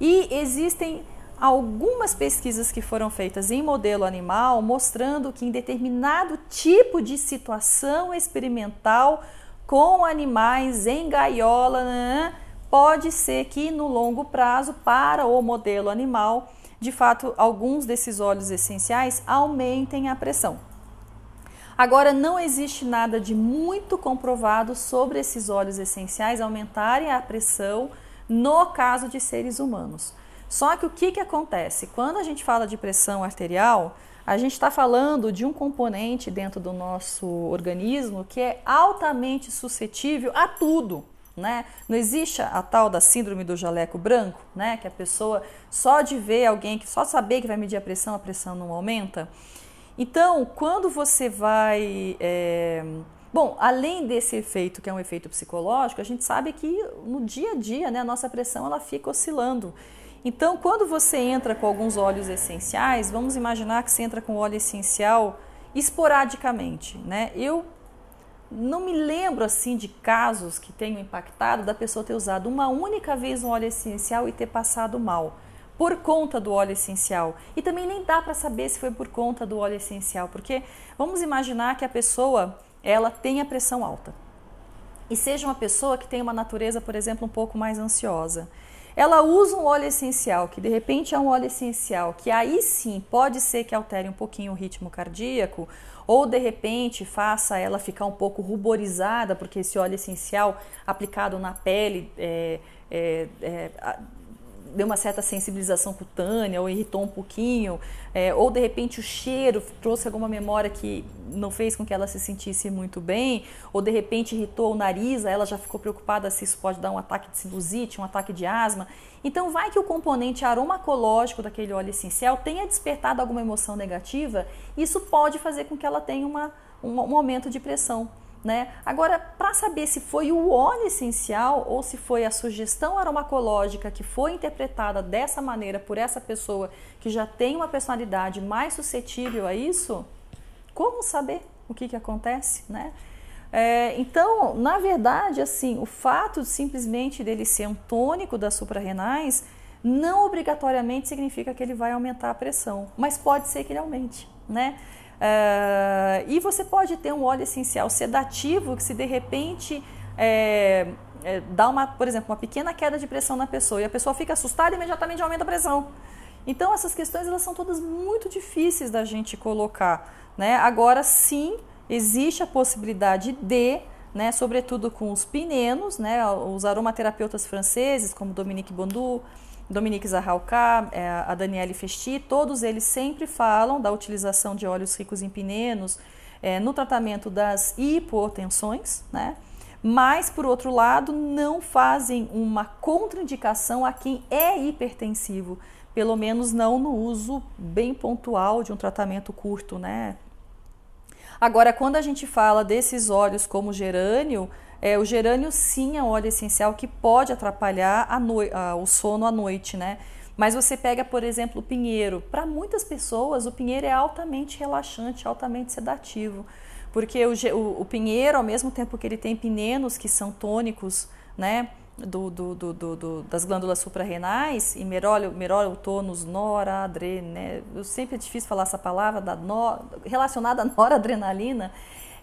E existem algumas pesquisas que foram feitas em modelo animal mostrando que em determinado tipo de situação experimental com animais em gaiola né, pode ser que no longo prazo para o modelo animal de fato alguns desses óleos essenciais aumentem a pressão. Agora não existe nada de muito comprovado sobre esses óleos essenciais aumentarem a pressão no caso de seres humanos. Só que o que, que acontece? Quando a gente fala de pressão arterial, a gente está falando de um componente dentro do nosso organismo que é altamente suscetível a tudo. Né? Não existe a tal da síndrome do jaleco branco, né? que a pessoa só de ver alguém, que só saber que vai medir a pressão, a pressão não aumenta. Então, quando você vai é, Bom, além desse efeito que é um efeito psicológico, a gente sabe que no dia a dia né, a nossa pressão ela fica oscilando. Então, quando você entra com alguns óleos essenciais, vamos imaginar que você entra com óleo essencial esporadicamente, né? Eu não me lembro assim de casos que tenham impactado da pessoa ter usado uma única vez um óleo essencial e ter passado mal por conta do óleo essencial. E também nem dá para saber se foi por conta do óleo essencial, porque vamos imaginar que a pessoa ela tenha pressão alta. E seja uma pessoa que tem uma natureza, por exemplo, um pouco mais ansiosa. Ela usa um óleo essencial, que de repente é um óleo essencial, que aí sim pode ser que altere um pouquinho o ritmo cardíaco, ou de repente faça ela ficar um pouco ruborizada, porque esse óleo essencial aplicado na pele é, é, é, deu uma certa sensibilização cutânea ou irritou um pouquinho, é, ou de repente o cheiro trouxe alguma memória que não fez com que ela se sentisse muito bem, ou de repente irritou o nariz, ela já ficou preocupada se isso pode dar um ataque de sinusite, um ataque de asma. Então vai que o componente aromacológico daquele óleo essencial tenha despertado alguma emoção negativa, isso pode fazer com que ela tenha uma, um, um aumento de pressão né? Agora, para saber se foi o óleo essencial ou se foi a sugestão aromacológica que foi interpretada dessa maneira por essa pessoa que já tem uma personalidade mais suscetível a isso, como saber o que, que acontece? Né? É, então, na verdade, assim, o fato simplesmente dele ser um tônico das suprarrenais não obrigatoriamente significa que ele vai aumentar a pressão, mas pode ser que ele aumente, né? Ah, e você pode ter um óleo essencial sedativo que se de repente é, é, dá uma, por exemplo, uma pequena queda de pressão na pessoa e a pessoa fica assustada e imediatamente aumenta a pressão. Então essas questões elas são todas muito difíceis da gente colocar, né? Agora sim existe a possibilidade de né, sobretudo com os pinenos, né, os aromaterapeutas franceses, como Dominique Bondu, Dominique Zahalka, é, a Daniele Festi, todos eles sempre falam da utilização de óleos ricos em pinenos é, no tratamento das hipotensões, né? Mas, por outro lado, não fazem uma contraindicação a quem é hipertensivo, pelo menos não no uso bem pontual de um tratamento curto, né? Agora, quando a gente fala desses óleos como gerânio, é, o gerânio sim é óleo essencial que pode atrapalhar a a, o sono à noite, né? Mas você pega, por exemplo, o pinheiro. Para muitas pessoas, o pinheiro é altamente relaxante, altamente sedativo. Porque o, o, o pinheiro, ao mesmo tempo que ele tem pinenos, que são tônicos, né? Do, do, do, das glândulas suprarrenais e meróleo, meróleo tônus, noradrenalina, né? eu sempre é difícil falar essa palavra, da no, relacionada à noradrenalina,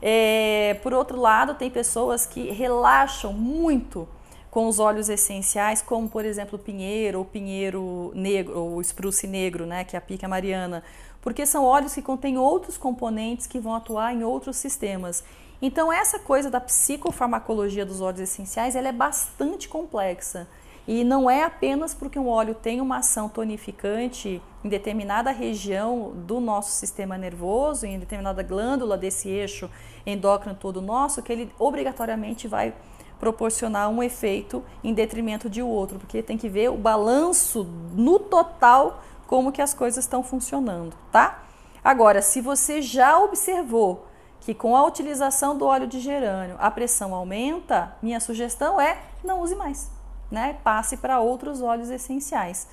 é, por outro lado, tem pessoas que relaxam muito com os óleos essenciais, como por exemplo o pinheiro, ou pinheiro negro, ou espruce negro, né, que é a pica mariana, porque são óleos que contêm outros componentes que vão atuar em outros sistemas. Então essa coisa da psicofarmacologia dos óleos essenciais, ela é bastante complexa. E não é apenas porque um óleo tem uma ação tonificante em determinada região do nosso sistema nervoso, em determinada glândula desse eixo endócrino todo nosso, que ele obrigatoriamente vai proporcionar um efeito em detrimento de outro, porque tem que ver o balanço no total como que as coisas estão funcionando, tá? Agora, se você já observou que com a utilização do óleo de gerânio a pressão aumenta, minha sugestão é não use mais né, passe para outros óleos essenciais.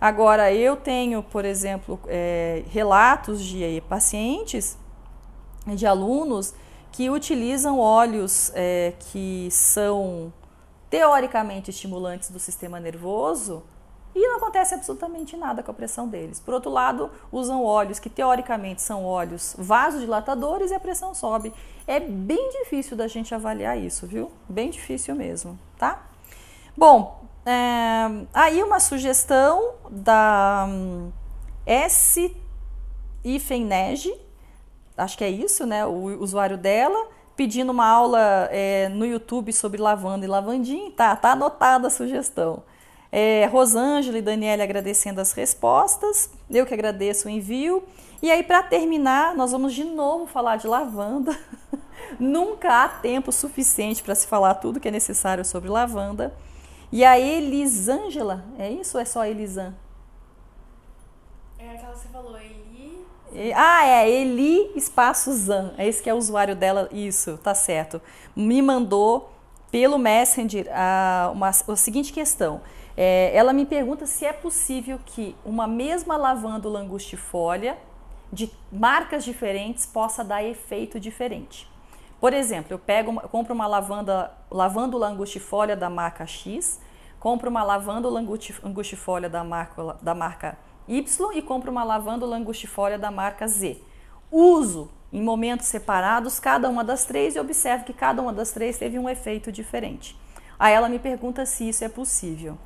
Agora, eu tenho, por exemplo, é, relatos de pacientes, de alunos, que utilizam óleos é, que são teoricamente estimulantes do sistema nervoso e não acontece absolutamente nada com a pressão deles. Por outro lado, usam óleos que teoricamente são óleos vasodilatadores e a pressão sobe. É bem difícil da gente avaliar isso, viu? Bem difícil mesmo, tá? Bom, é, aí uma sugestão da um, S. Ifenege, acho que é isso, né? O usuário dela, pedindo uma aula é, no YouTube sobre lavanda e lavandim. Tá, tá anotada a sugestão. É, Rosângela e Daniela agradecendo as respostas, eu que agradeço o envio. E aí, para terminar, nós vamos de novo falar de lavanda. Nunca há tempo suficiente para se falar tudo que é necessário sobre lavanda. E a Elisângela, é isso ou é só Elisan? É aquela que você falou, Eli. Ah, é, Eli Espaço Zan. É esse que é o usuário dela, isso, tá certo. Me mandou pelo Messenger a, uma, a seguinte questão. É, ela me pergunta se é possível que uma mesma lavanda angustifolia de marcas diferentes possa dar efeito diferente. Por exemplo, eu pego, compro uma lavanda, lavando angustifolia da marca X, compro uma lavando angustifolia da marca, da marca Y e compro uma lavando angustifolia da marca Z. Uso em momentos separados cada uma das três e observo que cada uma das três teve um efeito diferente. Aí ela me pergunta se isso é possível.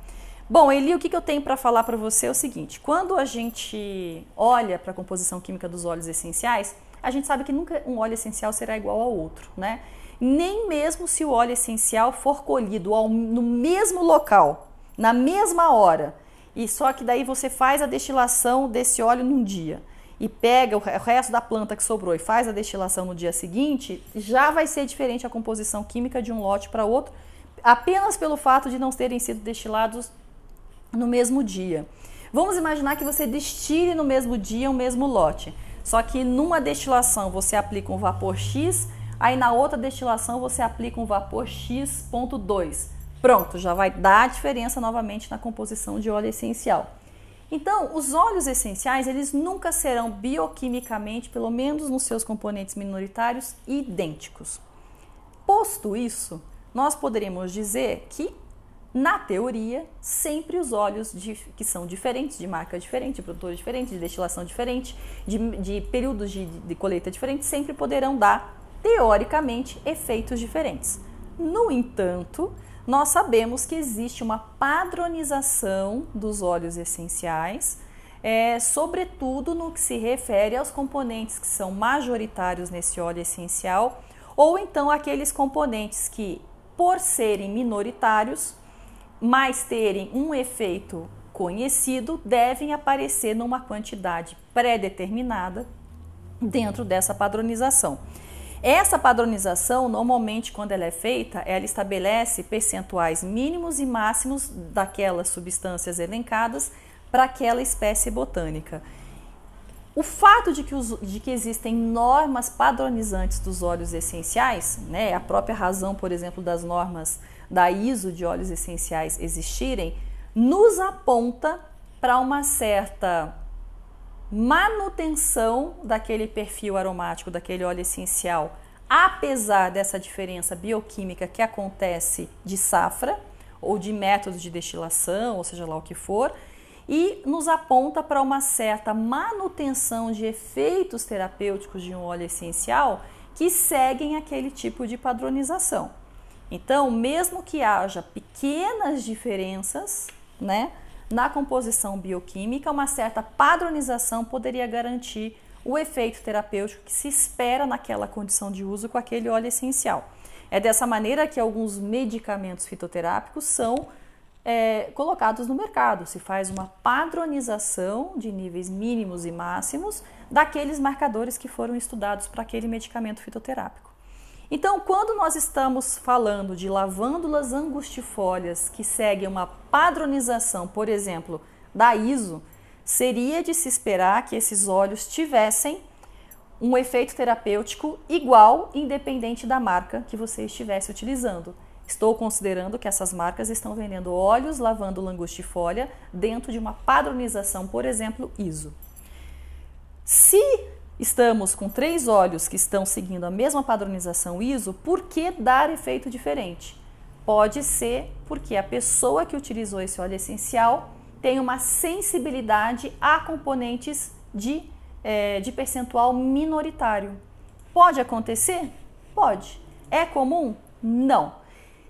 Bom, Eli, o que eu tenho para falar para você é o seguinte: quando a gente olha para a composição química dos óleos essenciais, a gente sabe que nunca um óleo essencial será igual ao outro, né? Nem mesmo se o óleo essencial for colhido ao, no mesmo local, na mesma hora, e só que daí você faz a destilação desse óleo num dia e pega o resto da planta que sobrou e faz a destilação no dia seguinte, já vai ser diferente a composição química de um lote para outro, apenas pelo fato de não terem sido destilados no mesmo dia. Vamos imaginar que você destile no mesmo dia o mesmo lote. Só que numa destilação você aplica um vapor X, aí na outra destilação você aplica um vapor X.2. Pronto, já vai dar a diferença novamente na composição de óleo essencial. Então, os óleos essenciais, eles nunca serão bioquimicamente, pelo menos nos seus componentes minoritários, idênticos. Posto isso, nós poderíamos dizer que na teoria, sempre os óleos de, que são diferentes, de marca diferente, de produtores diferentes, de destilação diferente, de, de períodos de, de colheita diferentes, sempre poderão dar, teoricamente, efeitos diferentes. No entanto, nós sabemos que existe uma padronização dos óleos essenciais, é, sobretudo no que se refere aos componentes que são majoritários nesse óleo essencial, ou então aqueles componentes que, por serem minoritários, mas terem um efeito conhecido, devem aparecer numa quantidade pré-determinada dentro dessa padronização. Essa padronização, normalmente, quando ela é feita, ela estabelece percentuais mínimos e máximos daquelas substâncias elencadas para aquela espécie botânica. O fato de que, os, de que existem normas padronizantes dos óleos essenciais, né, a própria razão, por exemplo, das normas da ISO de óleos essenciais existirem, nos aponta para uma certa manutenção daquele perfil aromático, daquele óleo essencial, apesar dessa diferença bioquímica que acontece de safra ou de método de destilação, ou seja lá o que for, e nos aponta para uma certa manutenção de efeitos terapêuticos de um óleo essencial que seguem aquele tipo de padronização. Então, mesmo que haja pequenas diferenças, né, na composição bioquímica, uma certa padronização poderia garantir o efeito terapêutico que se espera naquela condição de uso com aquele óleo essencial. É dessa maneira que alguns medicamentos fitoterápicos são é, colocados no mercado. Se faz uma padronização de níveis mínimos e máximos daqueles marcadores que foram estudados para aquele medicamento fitoterápico. Então, quando nós estamos falando de lavândulas angustifolias que seguem uma padronização, por exemplo, da ISO, seria de se esperar que esses óleos tivessem um efeito terapêutico igual, independente da marca que você estivesse utilizando. Estou considerando que essas marcas estão vendendo óleos lavando angustifolia dentro de uma padronização, por exemplo, ISO. Se estamos com três olhos que estão seguindo a mesma padronização ISO, por que dar efeito diferente? Pode ser porque a pessoa que utilizou esse óleo essencial tem uma sensibilidade a componentes de, é, de percentual minoritário. Pode acontecer? Pode. É comum? Não.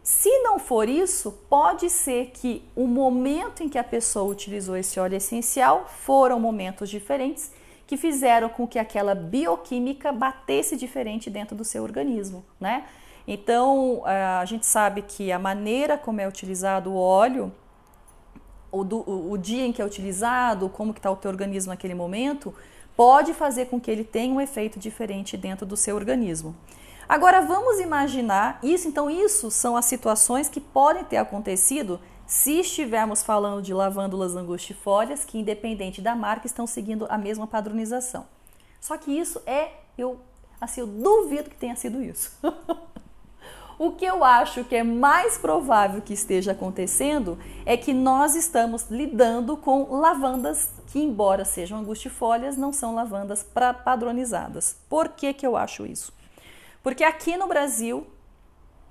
Se não for isso, pode ser que o momento em que a pessoa utilizou esse óleo essencial foram momentos diferentes que fizeram com que aquela bioquímica batesse diferente dentro do seu organismo, né? Então, eh, a gente sabe que a maneira como é utilizado o óleo, o, do, o dia em que é utilizado, como que está o teu organismo naquele momento, pode fazer com que ele tenha um efeito diferente dentro do seu organismo. Agora, vamos imaginar isso, então isso são as situações que podem ter acontecido se estivermos falando de lavândulas angustifólias, que independente da marca estão seguindo a mesma padronização. Só que isso é, eu assim, eu duvido que tenha sido isso. o que eu acho que é mais provável que esteja acontecendo é que nós estamos lidando com lavandas que, embora sejam angustifólias, não são lavandas padronizadas. Por que, que eu acho isso? Porque aqui no Brasil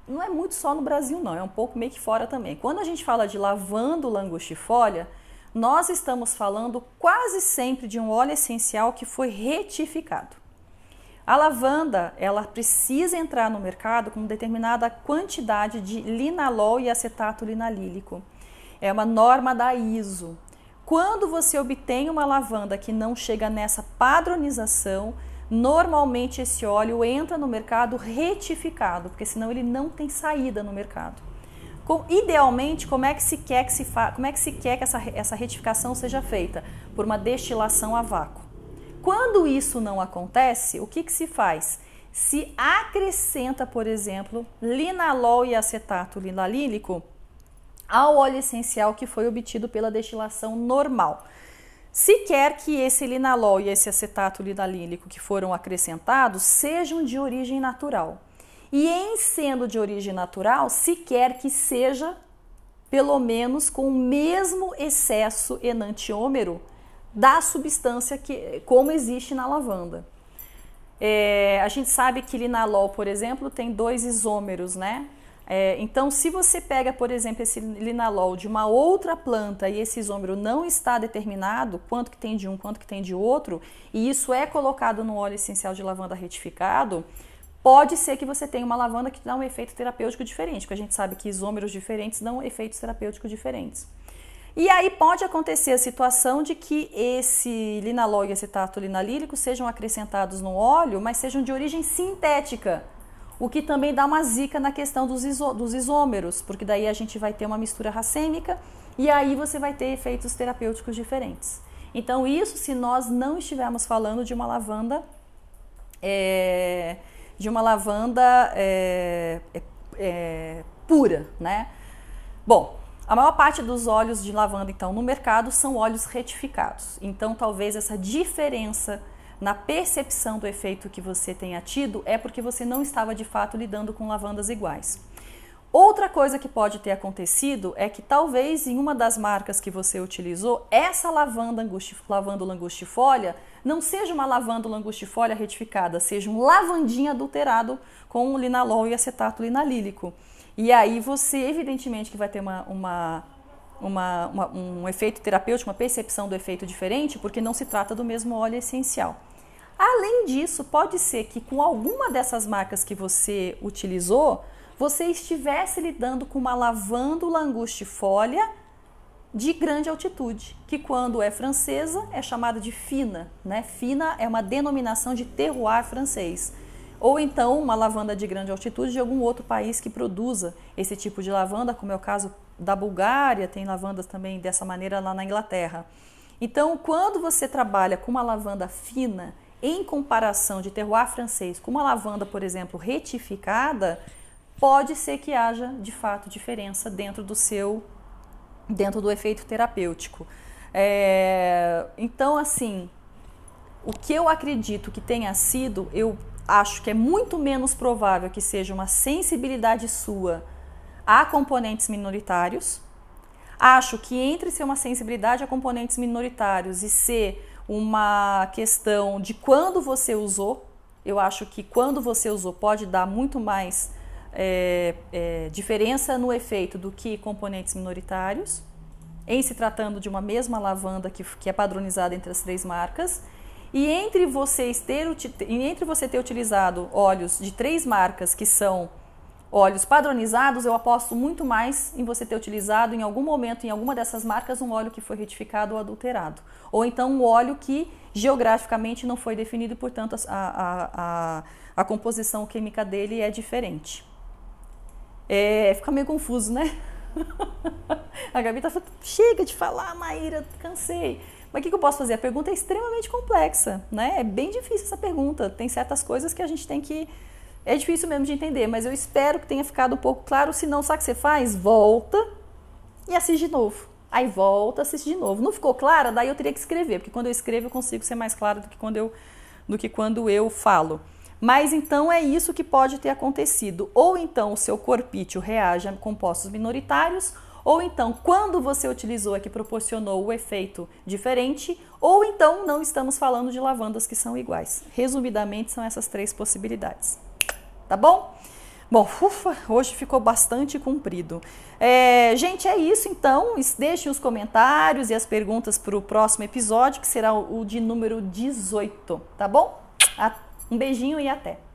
não é muito só no Brasil, não, é um pouco meio que fora também. Quando a gente fala de lavando langostifólia, nós estamos falando quase sempre de um óleo essencial que foi retificado. A lavanda, ela precisa entrar no mercado com determinada quantidade de linalol e acetato linalílico. É uma norma da ISO. Quando você obtém uma lavanda que não chega nessa padronização, Normalmente esse óleo entra no mercado retificado, porque senão ele não tem saída no mercado. Com, idealmente, como é que se quer que, se fa, como é que, se quer que essa, essa retificação seja feita? Por uma destilação a vácuo. Quando isso não acontece, o que, que se faz? Se acrescenta, por exemplo, linalol e acetato linalílico ao óleo essencial que foi obtido pela destilação normal se quer que esse linalol e esse acetato linalílico que foram acrescentados sejam de origem natural. E em sendo de origem natural, se quer que seja pelo menos com o mesmo excesso enantiômero da substância que como existe na lavanda. É, a gente sabe que linalol, por exemplo, tem dois isômeros, né? É, então, se você pega, por exemplo, esse linalol de uma outra planta e esse isômero não está determinado, quanto que tem de um, quanto que tem de outro, e isso é colocado no óleo essencial de lavanda retificado, pode ser que você tenha uma lavanda que dá um efeito terapêutico diferente, porque a gente sabe que isômeros diferentes dão efeitos terapêuticos diferentes. E aí pode acontecer a situação de que esse linalol e acetato linalílico sejam acrescentados no óleo, mas sejam de origem sintética o que também dá uma zica na questão dos, iso, dos isômeros, porque daí a gente vai ter uma mistura racêmica e aí você vai ter efeitos terapêuticos diferentes. Então, isso se nós não estivermos falando de uma lavanda, é, de uma lavanda é, é, é pura, né? Bom, a maior parte dos óleos de lavanda, então, no mercado são óleos retificados. Então, talvez essa diferença na percepção do efeito que você tenha tido, é porque você não estava de fato lidando com lavandas iguais. Outra coisa que pode ter acontecido é que talvez em uma das marcas que você utilizou, essa lavanda lavando angustifolia não seja uma lavanda angustifolia retificada, seja um lavandinho adulterado com linalol e acetato linalílico. E aí você, evidentemente, que vai ter uma, uma, uma, uma um efeito terapêutico, uma percepção do efeito diferente, porque não se trata do mesmo óleo essencial. Além disso, pode ser que com alguma dessas marcas que você utilizou, você estivesse lidando com uma lavândula angustifolia de grande altitude, que quando é francesa é chamada de fina, né? Fina é uma denominação de terroir francês. Ou então uma lavanda de grande altitude de algum outro país que produza esse tipo de lavanda, como é o caso da Bulgária, tem lavandas também dessa maneira lá na Inglaterra. Então, quando você trabalha com uma lavanda fina, em comparação de terroir francês com uma lavanda, por exemplo, retificada, pode ser que haja de fato diferença dentro do seu dentro do efeito terapêutico. É, então, assim, o que eu acredito que tenha sido, eu acho que é muito menos provável que seja uma sensibilidade sua a componentes minoritários. Acho que entre ser uma sensibilidade a componentes minoritários e ser uma questão de quando você usou. Eu acho que quando você usou pode dar muito mais é, é, diferença no efeito do que componentes minoritários, em se tratando de uma mesma lavanda que, que é padronizada entre as três marcas. E entre, vocês ter, entre você ter utilizado óleos de três marcas que são óleos padronizados, eu aposto muito mais em você ter utilizado em algum momento, em alguma dessas marcas, um óleo que foi retificado ou adulterado. Ou então um óleo que geograficamente não foi definido, e portanto a, a, a, a composição química dele é diferente. É, fica meio confuso, né? a Gabi tá falando, chega de falar, Maíra, cansei. Mas o que, que, eu posso fazer? A pergunta é extremamente complexa, né? É bem difícil essa pergunta. Tem certas coisas que a gente tem que é difícil mesmo de entender, mas eu espero que tenha ficado um pouco claro. Se não, sabe o que você faz? Volta e assiste de novo. Aí volta, assiste de novo. Não ficou clara? Daí eu teria que escrever, porque quando eu escrevo eu consigo ser mais clara do que quando eu, do que quando eu falo. Mas então é isso que pode ter acontecido. Ou então o seu corpício reage a compostos minoritários, ou então quando você utilizou é que proporcionou o efeito diferente, ou então não estamos falando de lavandas que são iguais. Resumidamente, são essas três possibilidades tá bom? Bom, ufa, hoje ficou bastante comprido. É, gente, é isso então. Deixem os comentários e as perguntas para o próximo episódio, que será o de número 18, tá bom? Um beijinho e até!